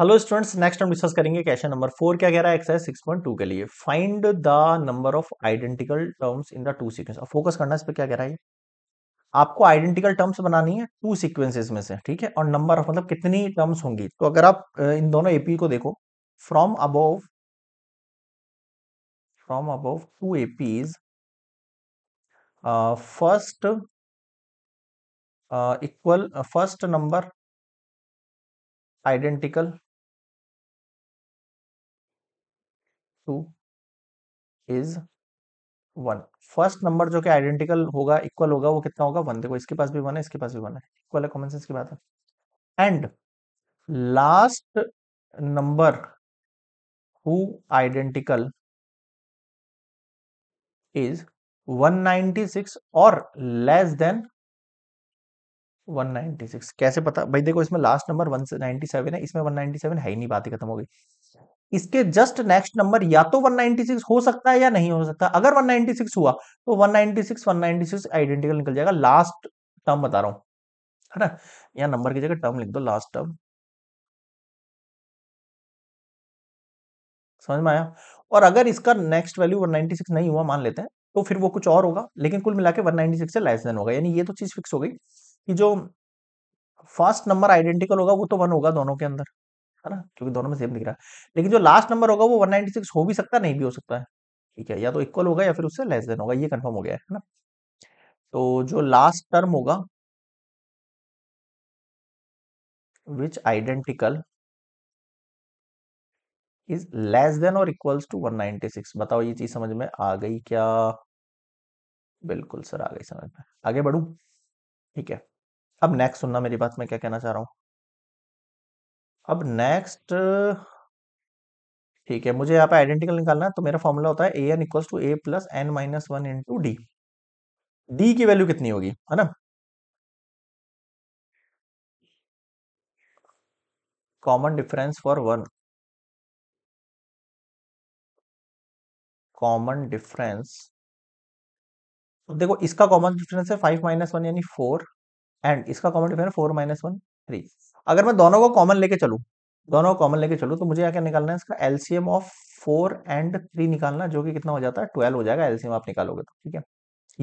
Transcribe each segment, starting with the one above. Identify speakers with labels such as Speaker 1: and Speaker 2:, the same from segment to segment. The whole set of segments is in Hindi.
Speaker 1: हेलो स्टूडेंट्स नेक्स्ट हम डिस्कस करेंगे क्वेश्चन नंबर फोर क्या कह रहा है एक्सरसाइज सिक्स पॉइंट टू के लिए find the number of identical terms in the two sequence और फोकस करना इस पर क्या कह रहा है आपको आइडेंटिकल टर्म्स बनानी है टू सीक्वेंसेस में से ठीक है और नंबर ऑफ मतलब कितनी टर्म्स होंगी
Speaker 2: तो अगर आप इन दोनों एपी को देखो from above from above two APs first equal first number identical to is one first number जो कि आइडेंटिकल होगा इक्वल होगा वो
Speaker 1: कितना होगा वन देखो इसके पास भी वन है इसके पास भी वन है इक्वल है कॉमन सेंस की बात है and last number who identical is 196 और लेस देन 196 कैसे पता भाई देखो इसमें लास्ट नंबर 197 है इसमें 197 है ही नहीं बात ही खत्म हो गई इसके जस्ट नेक्स्ट नंबर या तो 196 हो सकता है या नहीं हो सकता अगर 196 हुआ तो 196 196 आइडेंटिकल निकल जाएगा
Speaker 2: लास्ट टर्म बता रहा हूं है ना यहां नंबर की जगह टर्म लिख दो लास्ट टर्म समझ में आया और अगर इसका
Speaker 1: नेक्स्ट वैल्यू 196 नहीं हुआ मान लेते हैं तो फिर वो कुछ और होगा लेकिन कुल मिला के वन से लेस देन होगा यानी ये तो चीज फिक्स हो गई कि जो फर्स्ट नंबर आइडेंटिकल होगा वो तो वन होगा दोनों के अंदर है ना क्योंकि दोनों में सेम दिख रहा है लेकिन जो लास्ट नंबर होगा वो 196 हो भी सकता है नहीं भी हो सकता
Speaker 2: है ठीक है या तो इक्वल होगा या फिर उससे लेस देन होगा ये कन्फर्म हो गया है ना तो जो लास्ट टर्म होगा which identical is less than और इक्वल्स टू 196
Speaker 1: बताओ ये चीज समझ में आ गई क्या बिल्कुल सर आ गई समझ में आगे बढ़ू ठीक है अब नेक्स्ट सुनना मेरी बात मैं क्या कहना चाह रहा हूं अब नेक्स्ट ठीक है मुझे यहाँ पे आइडेंटिकल निकालना है तो मेरा फॉर्मूला होता है A N equals to A plus N minus one into D
Speaker 2: D की वैल्यू कितनी होगी है ना common difference for one common difference देखो इसका कॉमन डिफरेंस है फाइव
Speaker 1: माइनस वन यानी फोर एंड इसका common difference four minus one three अगर मैं दोनों को कॉमन लेके चलूँ दोनों को कॉमन लेके चलू तो मुझे क्या निकालना है इसका LCM of four and three निकालना जो कि कितना हो जाता है ट्वेल्व हो जाएगा एलसीएम आप निकालोगे तो ठीक है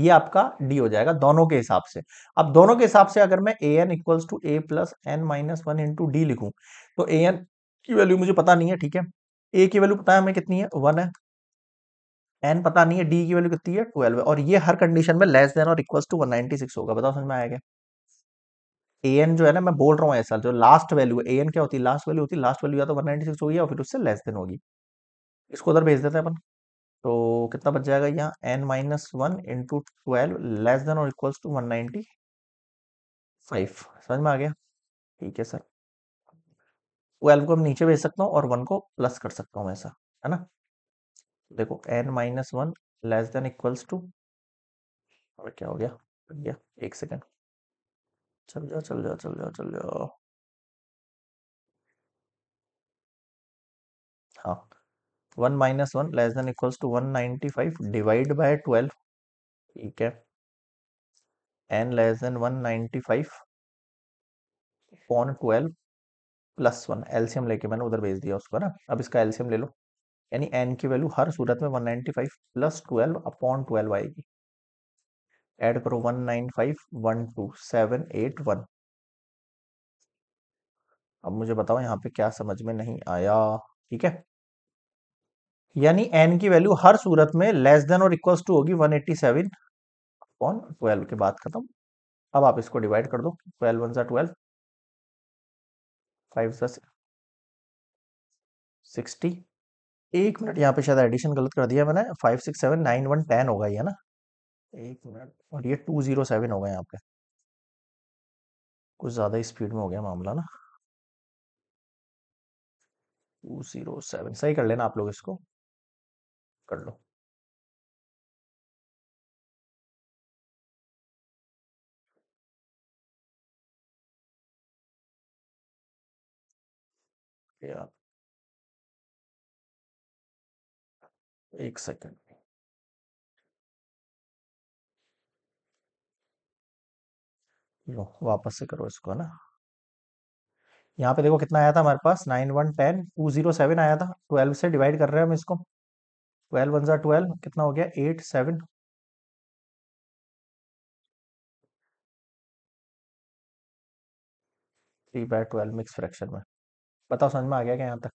Speaker 1: ये आपका डी हो जाएगा दोनों के हिसाब से अब दोनों के हिसाब से अगर मैं A N equals to A plus N minus one into D लिखू तो ए एन की वैल्यू मुझे पता नहीं है ठीक है ए की वैल्यू पता है हमें कितनी है वन है एन पता नहीं है डी की वैल्यू कितनी है ट्वेल्व है और ये हर कंडीशन में लेस देन और equals to one ninety six होगा बताओ समझ में आया ए एन जो है ना मैं बोल रहा हूँ ऐसा जो लास्ट वैल्यू है ए एन क्या होती है लास्ट वैल्यू होती है लास्ट वैल्यू या तो वन नाइनटी सिक्स होगी या फिर उससे लेस देन होगी इसको उधर भेज देते हैं अपन तो कितना बच जाएगा यहाँ N minus one into twelve less than और equals to one
Speaker 2: ninety five समझ में आ गया ठीक है सर ट्वेल्व को हम नीचे भेज सकता हूँ और वन को प्लस कर सकता हूँ ऐसा है ना
Speaker 1: देखो N minus one less than equals to और क्या हो गया गया एक सेकेंड चल जाओ चल जाओ चल जाओ चल जाओ हाँ one minus one less than equals to one ninety five divide by twelve ठीक है N less than one ninety five upon twelve plus one LCM लेके मैंने उधर भेज दिया उसको ना अब इसका एल्सियम ले लो यानी एन की वैल्यू हर सूरत में one ninety five plus twelve upon twelve आएगी ऐड करो one nine five one two seven eight one अब मुझे बताओ यहाँ पे क्या समझ में नहीं आया ठीक है यानी एन की वैल्यू हर सूरत में लेस देन और इक्वल्स टू होगी 187 एट्टी सेवन अपॉन ट्वेल्व के बाद खत्म
Speaker 2: अब आप इसको डिवाइड कर दो ट्वेल्व वन सा ट्वेल्व फाइव सा सिक्सटी एक मिनट यहाँ पे शायद एडिशन गलत कर
Speaker 1: दिया मैंने five six seven nine one ten होगा ये ना
Speaker 2: एक मिनट और ये
Speaker 1: टू जीरो सेवन हो गए
Speaker 2: आपके कुछ ज़्यादा स्पीड में हो गया मामला ना टू जीरो सेवन सही कर लेना आप लोग इसको कर लो एक सेकंड लो वापस से करो इसको ना यहाँ पे देखो कितना आया
Speaker 1: था हमारे पास nine one ten two zero seven आया था ट्वेल्व से डिवाइड कर रहे हैं हम इसको ट्वेल्व
Speaker 2: वन जार ट्वेल्व कितना हो गया eight seven three by twelve mix fraction में बताओ समझ में आ गया क्या यहाँ तक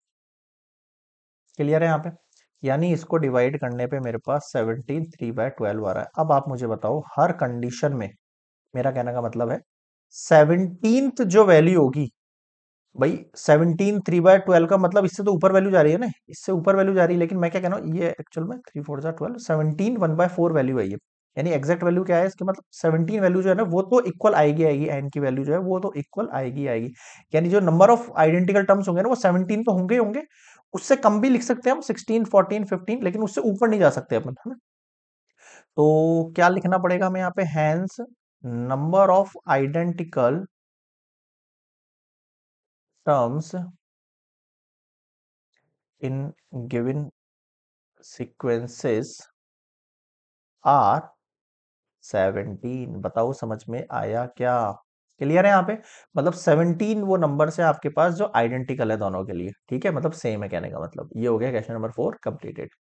Speaker 2: क्लियर है यहाँ पे यानी इसको डिवाइड
Speaker 1: करने पे मेरे पास सेवनटीन थ्री बाय ट्वेल्व आ रहा है अब आप मुझे बताओ हर कंडीशन में मेरा कहने का मतलब है सेवनटीन जो वैल्यू होगी भाई सेवनटीन थ्री बाय ट्वेल्व का मतलब इससे तो ऊपर वैल्यू जा रही है ना इससे ऊपर वैल्यू जा रही है लेकिन मैं क्या कह रहा हूँ ये एक्चुअल में थ्री फोर जो twelve seventeen one by four value है ये यानी एक्जैक्ट वैल्यू क्या है इसके मतलब सेवनटीन वैल्यू जो है ना वो तो इक्वल आएगी आएगी एन की वैल्यू जो है वो तो इक्वल आएगी आएगी यानी जो नंबर ऑफ आइडेंटिकल टर्म्स होंगे ना वो सेवनटीन तो होंगे होंगे उससे कम भी लिख सकते हैं हम सिक्सटीन फोर्टीन फिफ्टीन लेकिन उससे ऊपर नहीं जा सकते अपन है ना तो क्या लिखना पड़ेगा हमें यहाँ पे hence
Speaker 2: number of identical terms in given sequences are seventeen बताओ समझ
Speaker 1: में आया क्या क्लियर है यहाँ पे मतलब सेवनटीन वो नंबर से आपके पास जो आइडेंटिकल है दोनों के लिए ठीक है मतलब सेम है कहने का मतलब ये हो गया क्वेश्चन नंबर फोर कंप्लीटेड